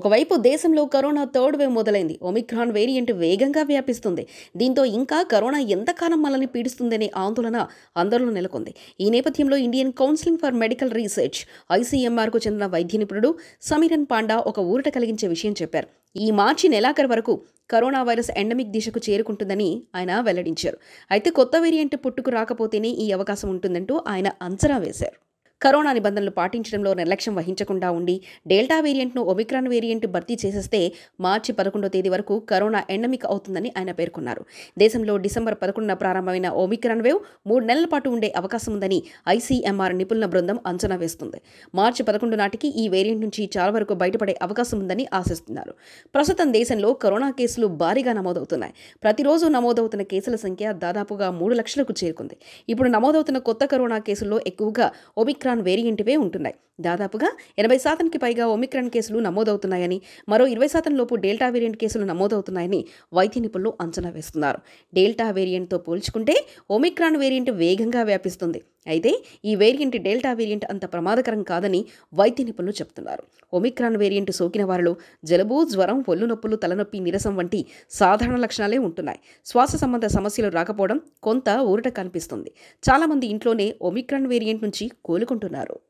ఒకవైపు దేశంలో corona third wave మొదలైంది ఒమిక్రాన్ వేరియంట్ వేగంగా వ్యాపిస్తుంది దీంతో ఇంకా కరోనా ఎంతకాలం మనల్ని పీడిస్తుందనే ఆందోళన అందరిలో నెలకొంది ఈ నేపథ్యంలో Indian counselling for medical research ఐసీఎంఆర్కు చెందిన వైద్య నిపుణుడు సమీరన్ పాండా ఒక ఊరట కలిగించే విషయం చెప్పారు ఈ మార్చి నెలాఖరు వరకు కరోనా వైరస్ ఎండమిక్ దిశకు చేరుకుంటుందని ఆయన వెల్లడించారు అయితే కొత్త వేరియంట్ పుట్టుకు రాకపోతేనే ఈ అవకాశం ఉంటుందంటూ ఆయన అంచనా వేశారు కరోనా నిబంధనలు పాటించడంలో నిర్లక్ష్యం వహించకుండా ఉండి డెల్టా వేరియంట్ను ఒమిక్రాన్ వేరియంట్ భర్తీ చేసేస్తే మార్చి పదకొండో తేదీ వరకు కరోనా ఎండమిక్ అవుతుందని ఆయన పేర్కొన్నారు దేశంలో డిసెంబర్ పదకొండున ప్రారంభమైన ఒమిక్రాన్ వేవ్ మూడు నెలల పాటు ఉండే అవకాశం ఉందని ఐసీఎంఆర్ నిపుణుల బృందం అంచనా వేస్తుంది మార్చి పదకొండు నాటికి ఈ వేరియంట్ నుంచి చాలా వరకు బయటపడే అవకాశం ఉందని ఆశిస్తున్నారు ప్రస్తుతం దేశంలో కరోనా కేసులు భారీగా నమోదవుతున్నాయి ప్రతిరోజు నమోదవుతున్న కేసుల సంఖ్య దాదాపుగా మూడు లక్షలకు చేరుకుంది ఇప్పుడు నమోదవుతున్న కొత్త కరోనా కేసుల్లో ఎక్కువగా ఒమిక్రాన్ ఒమిక్రాన్ వేరియంట్వే ఉంటున్నాయి దాదాపుగా ఎనభై శాతానికి పైగా ఒమిక్రాన్ కేసులు నమోదవుతున్నాయని మరో ఇరవై శాతం లోపు డెల్టా వేరియంట్ కేసులు నమోదవుతున్నాయని వైద్య నిపుణులు అంచనా వేస్తున్నారు డెల్టా వేరియంట్తో పోల్చుకుంటే ఒమిక్రాన్ వేరియంట్ వేగంగా వ్యాపిస్తుంది అయితే ఈ వేరియంట్ డెల్టా వేరియంట్ అంత ప్రమాదకరం కాదని వైద్య నిపుణులు చెబుతున్నారు ఒమిక్రాన్ వేరియంట్ సోకిన వారిలో జలుబు జ్వరం ఒళ్ళు నొప్పులు తలనొప్పి నీరసం వంటి సాధారణ లక్షణాలే ఉంటున్నాయి శ్వాస సంబంధ సమస్యలు రాకపోవడం కొంత ఊరట కనిపిస్తుంది చాలామంది ఇంట్లోనే ఒమిక్రాన్ వేరియంట్ నుంచి కోలుకుంటున్నారు